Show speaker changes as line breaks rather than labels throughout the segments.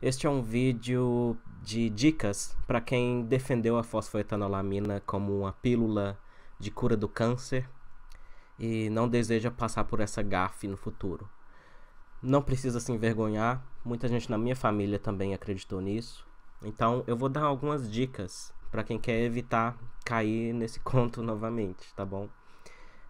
Este é um vídeo de dicas para quem defendeu a fosfoetanolamina como uma pílula de cura do câncer e não deseja passar por essa gafe no futuro. Não precisa se envergonhar, muita gente na minha família também acreditou nisso. Então eu vou dar algumas dicas para quem quer evitar cair nesse conto novamente, tá bom?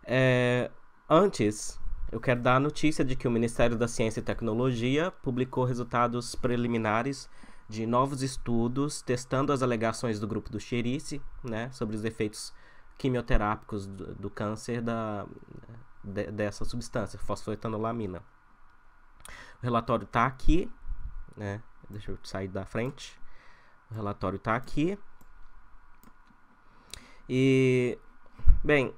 É, antes eu quero dar a notícia de que o Ministério da Ciência e Tecnologia publicou resultados preliminares de novos estudos testando as alegações do grupo do Xerice, né, sobre os efeitos quimioterápicos do, do câncer da, de, dessa substância, fosfoetanolamina. O relatório está aqui, né, deixa eu sair da frente. O relatório está aqui. E, bem,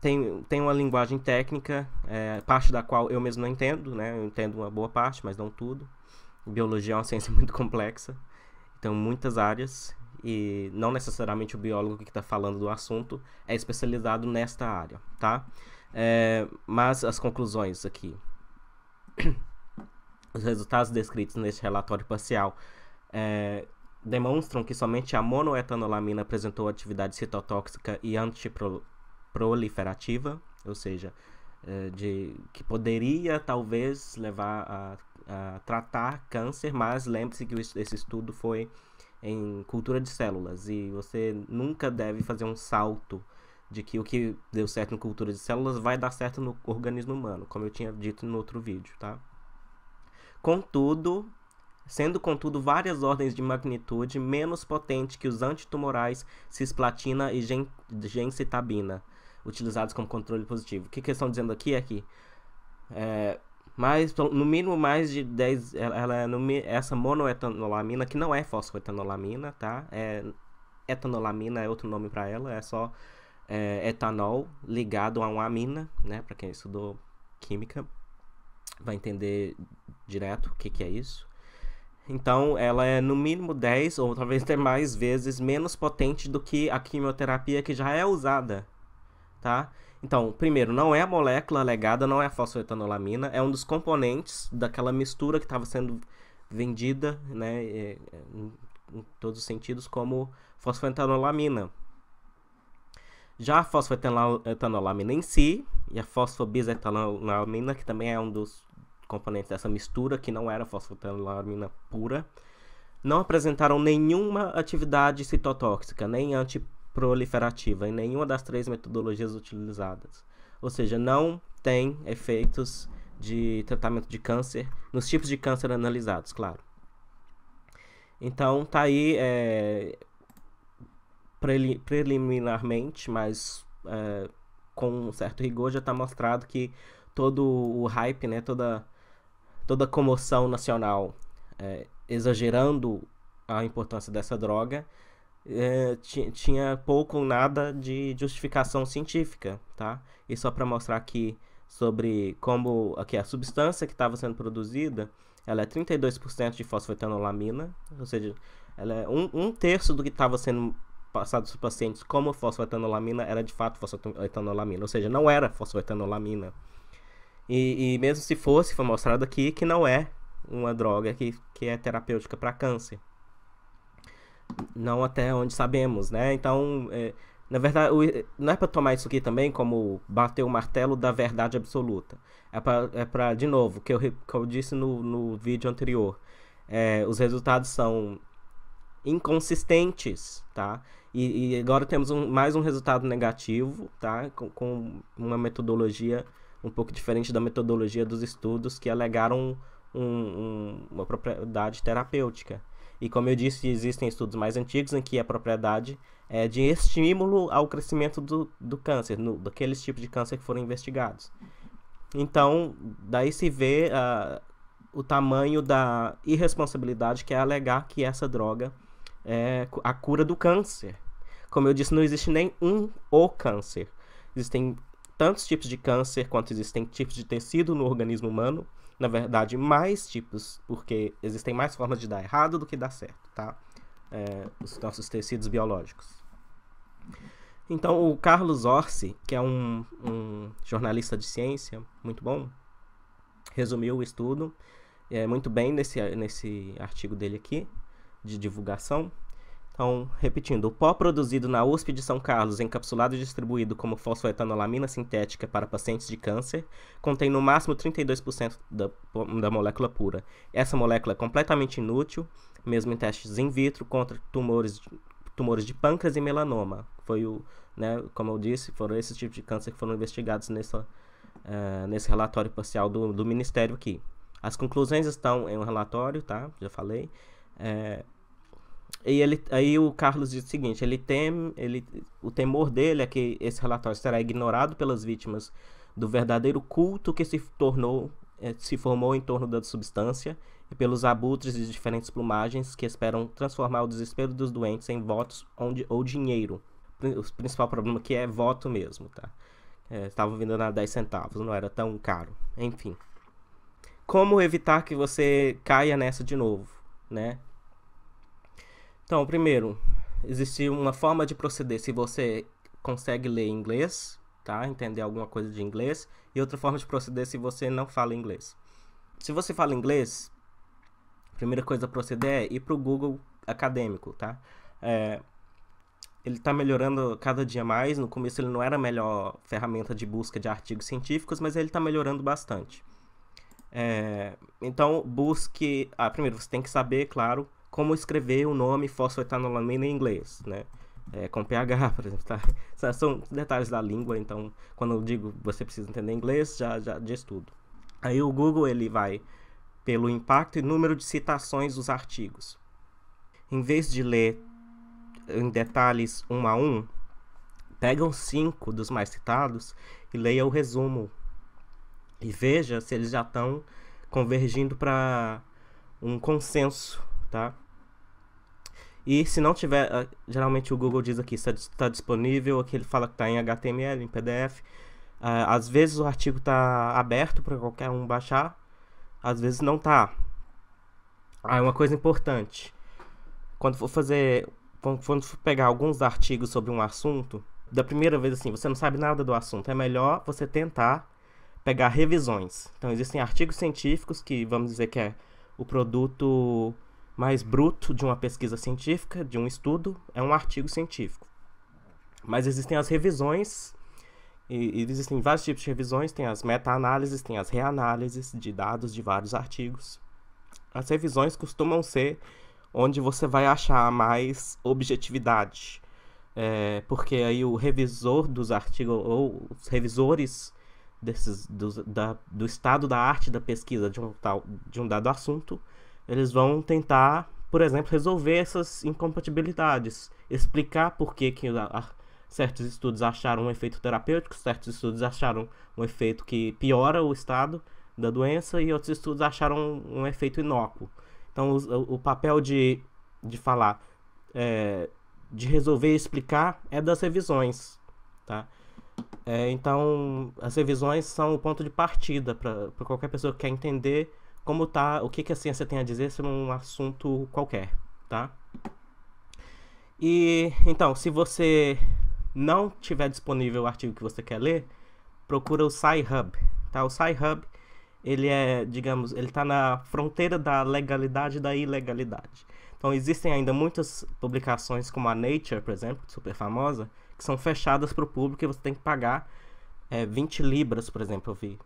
tem, tem uma linguagem técnica, é, parte da qual eu mesmo não entendo, né? Eu entendo uma boa parte, mas não tudo. Biologia é uma ciência muito complexa, então muitas áreas, e não necessariamente o biólogo que está falando do assunto é especializado nesta área, tá? É, mas as conclusões aqui. Os resultados descritos neste relatório parcial é, demonstram que somente a monoetanolamina apresentou atividade citotóxica e antipro proliferativa, ou seja, eh, de que poderia talvez levar a, a tratar câncer, mas lembre-se que esse estudo foi em cultura de células e você nunca deve fazer um salto de que o que deu certo em cultura de células vai dar certo no organismo humano, como eu tinha dito no outro vídeo, tá? Contudo, sendo contudo várias ordens de magnitude menos potente que os antitumorais cisplatina e gen gencitabina utilizados como controle positivo. O que, que eles estão dizendo aqui é que é, mais, no mínimo mais de 10, ela, ela, é essa monoetanolamina, que não é fosfoetanolamina, tá? É, etanolamina é outro nome para ela, é só é, etanol ligado a uma amina, né? Para quem estudou química vai entender direto o que, que é isso. Então, ela é no mínimo 10 ou talvez até mais vezes menos potente do que a quimioterapia que já é usada tá? Então, primeiro, não é a molécula alegada, não é a fosfetanolamina, é um dos componentes daquela mistura que estava sendo vendida, né, é, é, em todos os sentidos, como fosfetanolamina. Já a fosfetanolamina em si, e a fosfobisetanolamina, que também é um dos componentes dessa mistura, que não era fosfetanolamina pura, não apresentaram nenhuma atividade citotóxica, nem anti proliferativa em nenhuma das três metodologias utilizadas. Ou seja, não tem efeitos de tratamento de câncer nos tipos de câncer analisados, claro. Então, tá aí é, preliminarmente, mas é, com um certo rigor já está mostrado que todo o hype, né, toda toda a comoção nacional é, exagerando a importância dessa droga é, tinha pouco ou nada de justificação científica, tá? E só para mostrar aqui sobre como aqui a substância que estava sendo produzida, ela é 32% de fosfetanolamina, ou seja, ela é um, um terço do que estava sendo passado para os pacientes como fosfetanolamina era de fato fosfetanolamina, ou seja, não era fosfetanolamina. E, e mesmo se fosse, foi mostrado aqui que não é uma droga que, que é terapêutica para câncer não até onde sabemos, né? Então, é, na verdade, não é para tomar isso aqui também como bater o martelo da verdade absoluta. É para, é de novo, que eu, que eu disse no, no vídeo anterior, é, os resultados são inconsistentes, tá? E, e agora temos um, mais um resultado negativo, tá? Com, com, uma metodologia um pouco diferente da metodologia dos estudos que alegaram um, um, uma propriedade terapêutica. E como eu disse, existem estudos mais antigos em que a propriedade é de estímulo ao crescimento do, do câncer, no, daqueles tipos de câncer que foram investigados. Então, daí se vê uh, o tamanho da irresponsabilidade que é alegar que essa droga é a cura do câncer. Como eu disse, não existe nem um o câncer. Existem tantos tipos de câncer quanto existem tipos de tecido no organismo humano. Na verdade, mais tipos, porque existem mais formas de dar errado do que dar certo, tá? É, os nossos tecidos biológicos. Então, o Carlos Orsi, que é um, um jornalista de ciência muito bom, resumiu o estudo é, muito bem nesse, nesse artigo dele aqui, de divulgação. Então, repetindo, o pó produzido na USP de São Carlos, encapsulado e distribuído como fosfoetanolamina sintética para pacientes de câncer, contém no máximo 32% da, da molécula pura. Essa molécula é completamente inútil, mesmo em testes in vitro contra tumores, tumores de pâncreas e melanoma. Foi o, né, como eu disse, foram esses tipos de câncer que foram investigados nessa, uh, nesse relatório parcial do, do Ministério aqui. As conclusões estão em um relatório, tá? Já falei. É, e ele, aí o Carlos diz o seguinte: ele tem, ele, o temor dele é que esse relatório será ignorado pelas vítimas do verdadeiro culto que se tornou, eh, se formou em torno da substância e pelos abutres de diferentes plumagens que esperam transformar o desespero dos doentes em votos onde, ou dinheiro. O principal problema que é voto mesmo, tá? É, Estavam vindo a 10 centavos, não era tão caro. Enfim. Como evitar que você caia nessa de novo, né? Então, primeiro, existe uma forma de proceder se você consegue ler inglês, tá? Entender alguma coisa de inglês, e outra forma de proceder se você não fala inglês. Se você fala inglês, a primeira coisa a proceder é ir para o Google acadêmico, tá? É, ele está melhorando cada dia mais. No começo ele não era a melhor ferramenta de busca de artigos científicos, mas ele está melhorando bastante. É, então busque. Ah, primeiro você tem que saber, claro, como escrever o nome fosfetanolamina em inglês, né? É, com PH, por exemplo, tá? São detalhes da língua, então quando eu digo você precisa entender inglês, já, já diz tudo. Aí o Google ele vai pelo impacto e número de citações dos artigos. Em vez de ler em detalhes um a um, pegam cinco dos mais citados e leia o resumo. E veja se eles já estão convergindo para um consenso, tá? E se não tiver, ah, geralmente o Google diz aqui se está tá disponível, aqui ele fala que está em HTML, em PDF. Ah, às vezes o artigo está aberto para qualquer um baixar, às vezes não está. Aí ah, é uma coisa importante. Quando for fazer, quando for pegar alguns artigos sobre um assunto, da primeira vez assim, você não sabe nada do assunto, é melhor você tentar pegar revisões. Então existem artigos científicos que vamos dizer que é o produto mais bruto de uma pesquisa científica, de um estudo, é um artigo científico. Mas existem as revisões, e, e existem vários tipos de revisões, tem as meta-análises, tem as reanálises de dados de vários artigos. As revisões costumam ser onde você vai achar mais objetividade, é, porque aí o revisor dos artigos, ou os revisores desses, do, da, do estado da arte da pesquisa de um, tal, de um dado assunto, eles vão tentar, por exemplo, resolver essas incompatibilidades, explicar por que, que certos estudos acharam um efeito terapêutico, certos estudos acharam um efeito que piora o estado da doença e outros estudos acharam um, efeito inócuo. Então, o, o papel de, de falar, é, de resolver e explicar é das revisões, tá? É, então, as revisões são o ponto de partida para qualquer pessoa que quer entender como tá, o que, que a ciência tem a dizer sobre um assunto qualquer, tá? E então, se você não tiver disponível o artigo que você quer ler, procura o SciHub, tá? O SciHub, ele é, digamos, ele tá na fronteira da legalidade e da ilegalidade. Então, existem ainda muitas publicações, como a Nature, por exemplo, super famosa, que são fechadas para o público e você tem que pagar é, 20 libras, por exemplo, eu vi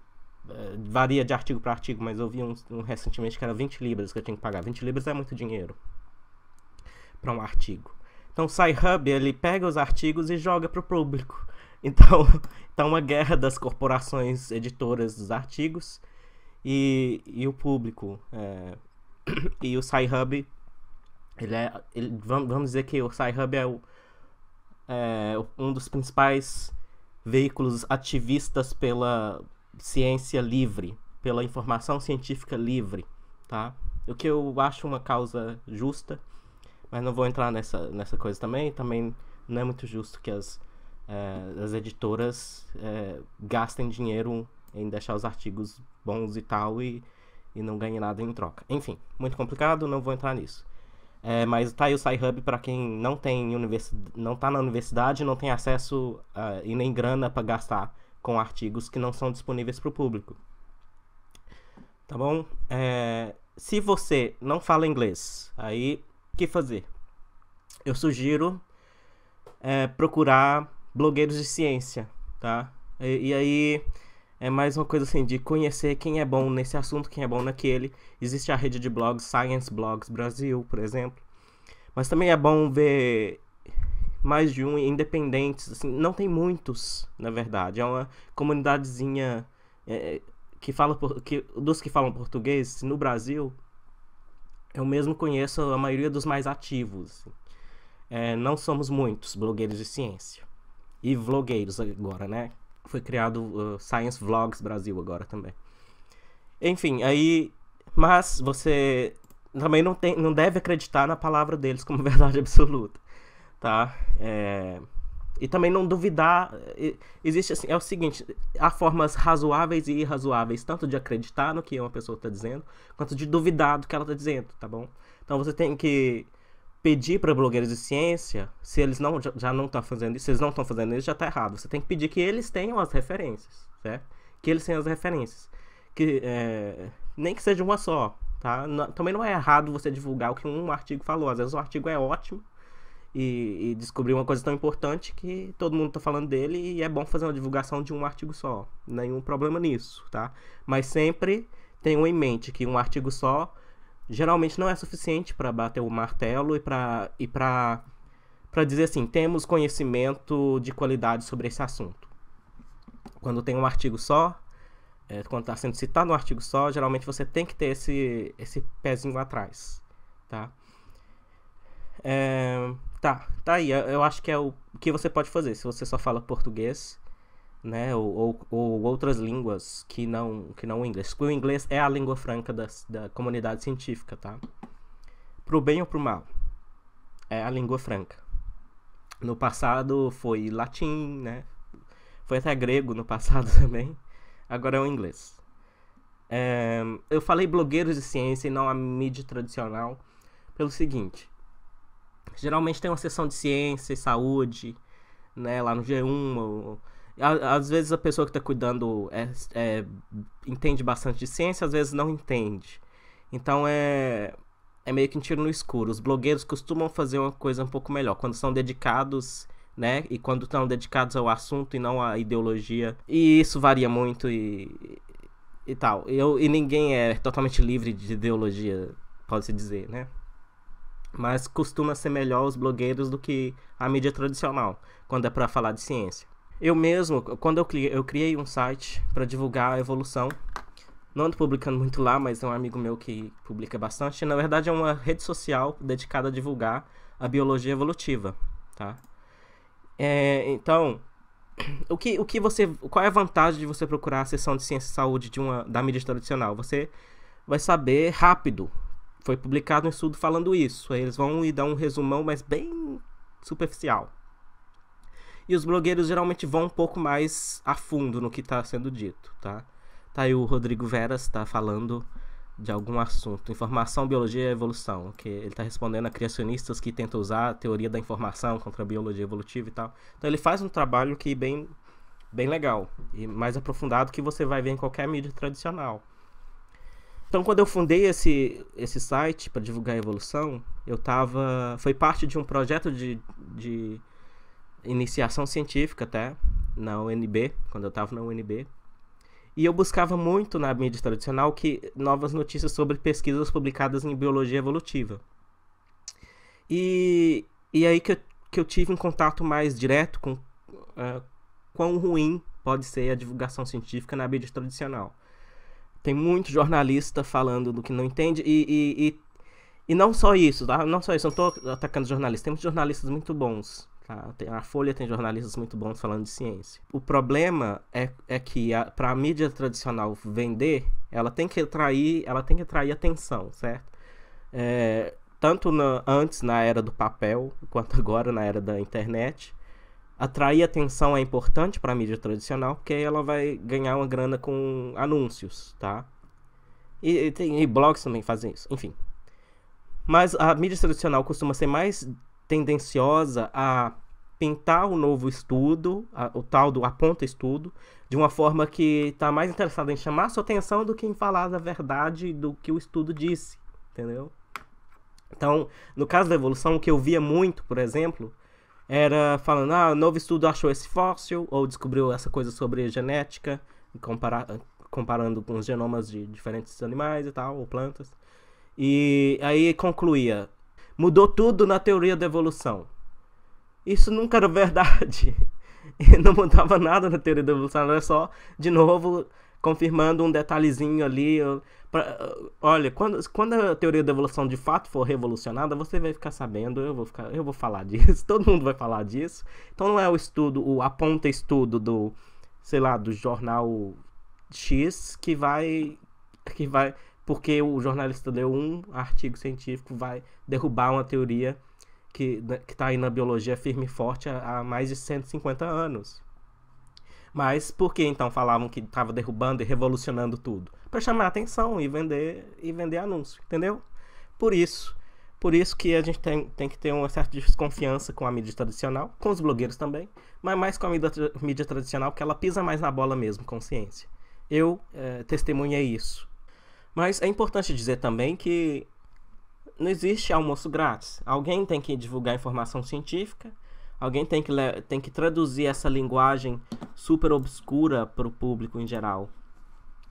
eh, varia de artigo para artigo, mas eu vi um, um, recentemente que era 20 libras que eu tinha que pagar. 20 libras é muito dinheiro para um artigo. Então o SciHub ele pega os artigos e joga para o público. Então tá uma guerra das corporações editoras dos artigos e, e o público. É... e o SciHub, ele é, ele, vamos dizer que o SciHub é, é um dos principais veículos ativistas pela ciência livre, pela informação científica livre, tá? O que eu acho uma causa justa, mas não vou entrar nessa, nessa coisa também. Também não é muito justo que as, eh, as editoras eh, gastem dinheiro em deixar os artigos bons e tal e, e não ganhem nada em troca. Enfim, muito complicado, não vou entrar nisso. É, mas tá aí o SciHub para quem não tem universi não tá na universidade, não tem acesso uh, e nem grana para gastar com artigos que não são disponíveis para o público. Tá bom? É, se você não fala inglês, aí o que fazer? Eu sugiro é, procurar blogueiros de ciência, tá? E, e, aí é mais uma coisa assim de conhecer quem é bom nesse assunto, quem é bom naquele. Existe a rede de blogs Science Blogs Brasil, por exemplo. Mas também é bom ver mais de um independentes, assim, não tem muitos, na verdade. É uma comunidadezinha é, que fala por, que dos que falam português no Brasil. Eu mesmo conheço a maioria dos mais ativos. Assim. É, não somos muitos blogueiros de ciência e vlogueiros agora, né? Foi criado uh, Science Vlogs Brasil agora também. Enfim, aí, mas você também não tem, não deve acreditar na palavra deles como verdade absoluta tá? É... E também não duvidar. Existe assim, é o seguinte: há formas razoáveis e irrazoáveis, tanto de acreditar no que uma pessoa está dizendo, quanto de duvidar do que ela está dizendo, tá bom? Então você tem que pedir para blogueiros de ciência, se eles não já, não estão tá fazendo isso, se eles não estão fazendo isso, já está errado. Você tem que pedir que eles tenham as referências, certo? Que eles tenham as referências. Que, é... nem que seja uma só, tá? Não, também não é errado você divulgar o que um artigo falou. Às vezes o artigo é ótimo, e, e descobri uma coisa tão importante que todo mundo está falando dele e é bom fazer uma divulgação de um artigo só. Nenhum problema nisso, tá? Mas sempre tenham em mente que um artigo só geralmente não é suficiente para bater o martelo e para e para para dizer assim, temos conhecimento de qualidade sobre esse assunto. Quando tem um artigo só, é, quando está sendo citado um artigo só, geralmente você tem que ter esse, esse pezinho atrás, tá? É, tá, tá aí. Eu acho que é o que você pode fazer. Se você só fala português, né, ou, ou, ou outras línguas que não, que não o inglês. Porque o inglês é a língua franca da, da comunidade científica, tá? Pro bem ou pro mal, é a língua franca. No passado foi latim, né? Foi até grego no passado também. Agora é o inglês. É, eu falei blogueiros de ciência e não a mídia tradicional pelo seguinte Geralmente tem uma sessão de ciência e saúde, né? Lá no G1. Ou... Às vezes a pessoa que está cuidando é, é, entende bastante de ciência, às vezes não entende. Então é, é meio que um tiro no escuro. Os blogueiros costumam fazer uma coisa um pouco melhor. Quando são dedicados né? E quando estão dedicados ao assunto e não à ideologia. E isso varia muito e, e tal. Eu, e ninguém é totalmente livre de ideologia, pode-se dizer, né? mas costuma ser melhor os blogueiros do que a mídia tradicional, quando é para falar de ciência. Eu mesmo, quando eu criei, eu criei um site para divulgar a evolução, não ando publicando muito lá, mas é um amigo meu que publica bastante. Na verdade, é uma rede social dedicada a divulgar a biologia evolutiva, tá? É, então, o que, o que você, qual é a vantagem de você procurar a seção de ciência e saúde de uma da mídia tradicional? Você vai saber rápido foi publicado um estudo falando isso. Aí eles vão e dão um resumão, mas bem superficial. E os blogueiros geralmente vão um pouco mais a fundo no que está sendo dito, tá? Tá aí o Rodrigo Veras está falando de algum assunto. Informação, biologia e evolução. Que ele está respondendo a criacionistas que tentam usar a teoria da informação contra a biologia evolutiva e tal. Então ele faz um trabalho que bem, bem legal e mais aprofundado que você vai ver em qualquer mídia tradicional. Então, quando eu fundei esse, esse site para divulgar a evolução, eu tava. Foi parte de um projeto de, de iniciação científica até, na UNB, quando eu estava na UNB. E eu buscava muito na mídia tradicional que novas notícias sobre pesquisas publicadas em biologia evolutiva. E, e aí que eu, que eu tive um contato mais direto com uh, quão ruim pode ser a divulgação científica na mídia tradicional tem muito jornalista falando do que não entende e, e, e, e não só isso, tá? Não só isso, não tô atacando jornalistas. Tem muitos jornalistas muito bons. Tá? Tem, a Folha tem jornalistas muito bons falando de ciência. O problema é, é que para a mídia tradicional vender, ela tem que atrair, ela tem que atrair atenção, certo? É, tanto na, antes na era do papel quanto agora na era da internet atrair atenção é importante para a mídia tradicional, porque aí ela vai ganhar uma grana com anúncios, tá? E, e, tem, e blogs também fazem isso, enfim. Mas a mídia tradicional costuma ser mais tendenciosa a pintar o novo estudo, a, o tal do aponta estudo, de uma forma que está mais interessada em chamar sua atenção do que em falar da verdade do que o estudo disse, entendeu? Então, no caso da evolução, o que eu via muito, por exemplo, era falando, ah, novo estudo achou esse fóssil, ou descobriu essa coisa sobre genética, comparar, comparando com os genomas de diferentes animais e tal, ou plantas. E aí concluía, mudou tudo na teoria da evolução. Isso nunca era verdade. não mudava nada na teoria da evolução, era só, de novo, confirmando um detalhezinho ali. Pra, olha, quando, quando a teoria da evolução de fato for revolucionada, você vai ficar sabendo, eu vou, ficar, eu vou falar disso, todo mundo vai falar disso. Então não é o estudo, o aponta estudo do, sei lá, do jornal X que vai. que vai. Porque o jornalista leu um artigo científico, vai derrubar uma teoria que né, está aí na biologia firme e forte há, há mais de 150 anos. Mas por que então falavam que estava derrubando e revolucionando tudo? Para chamar atenção e vender e vender anúncio, entendeu? Por isso, por isso que a gente tem, tem que ter uma certa desconfiança com a mídia tradicional, com os blogueiros também, mas mais com a mídia, mídia tradicional, porque ela pisa mais na bola mesmo, consciência. Eu é, testemunhei isso. Mas é importante dizer também que não existe almoço grátis. Alguém tem que divulgar informação científica Alguém tem que, tem que traduzir essa linguagem super obscura para o público em geral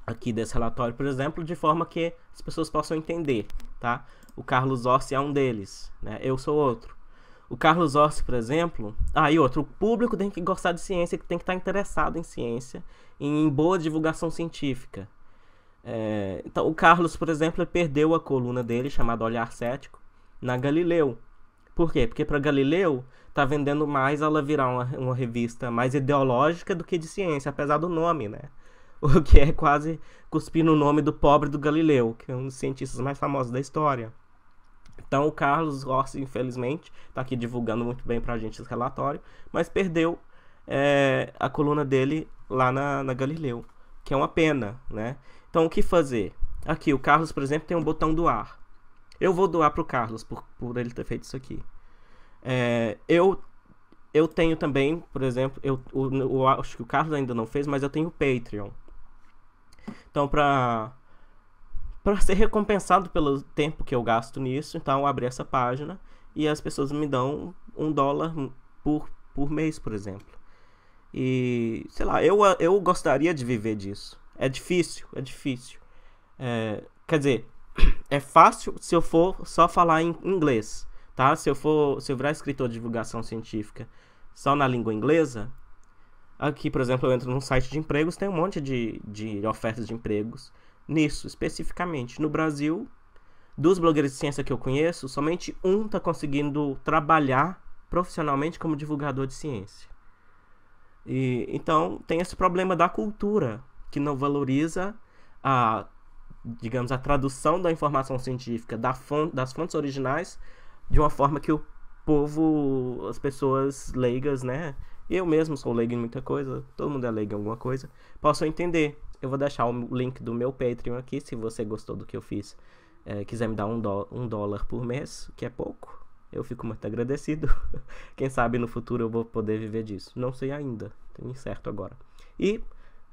aqui desse relatório, por exemplo, de forma que as pessoas possam entender, tá? O Carlos Orsi é um deles, né? Eu sou outro. O Carlos Orsi, por exemplo, ah, e outro, o público tem que gostar de ciência, que tem que estar interessado em ciência, em boa divulgação científica. É, então, o Carlos, por exemplo, perdeu a coluna dele, chamada Olhar Cético, na Galileu. Por quê? Porque para Galileu, tá vendendo mais ela virar uma, uma revista mais ideológica do que de ciência, apesar do nome, né? O que é quase cuspir no nome do pobre do Galileu, que é um dos cientistas mais famosos da história. Então, o Carlos Rossi, infelizmente, está aqui divulgando muito bem para a gente esse relatório, mas perdeu é, a coluna dele lá na, na, Galileu, que é uma pena, né? Então, o que fazer? Aqui, o Carlos, por exemplo, tem um botão doar. Eu vou doar para o Carlos por, por ele ter feito isso aqui. É, eu eu tenho também, por exemplo, eu, o, o, acho que o Carlos ainda não fez, mas eu tenho o Patreon. Então, para para ser recompensado pelo tempo que eu gasto nisso, então eu abri essa página e as pessoas me dão um dólar por, por mês, por exemplo. E, sei lá, eu, eu gostaria de viver disso. É difícil, é difícil. É, quer dizer, é fácil se eu for só falar em inglês tá? Se eu for, se eu virar escritor de divulgação científica só na língua inglesa, aqui, por exemplo, eu entro num site de empregos, tem um monte de, de ofertas de empregos nisso, especificamente. No Brasil, dos blogueiros de ciência que eu conheço, somente um está conseguindo trabalhar profissionalmente como divulgador de ciência. E, então, tem esse problema da cultura, que não valoriza a, digamos, a tradução da informação científica da fonte, das fontes originais de uma forma que o povo, as pessoas leigas, né? Eu mesmo sou leigo em muita coisa, todo mundo é leigo em alguma coisa, possam entender. Eu vou deixar o link do meu Patreon aqui, se você gostou do que eu fiz, é, quiser me dar um, um dólar por mês, que é pouco, eu fico muito agradecido. Quem sabe no futuro eu vou poder viver disso. Não sei ainda, tenho incerto agora. E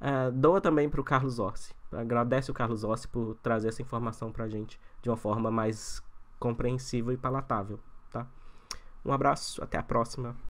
uh, doa também para o Carlos Orsi. Agradece o Carlos Orsi por trazer essa informação para gente de uma forma mais compreensível e palatável, tá? Um abraço, até a próxima.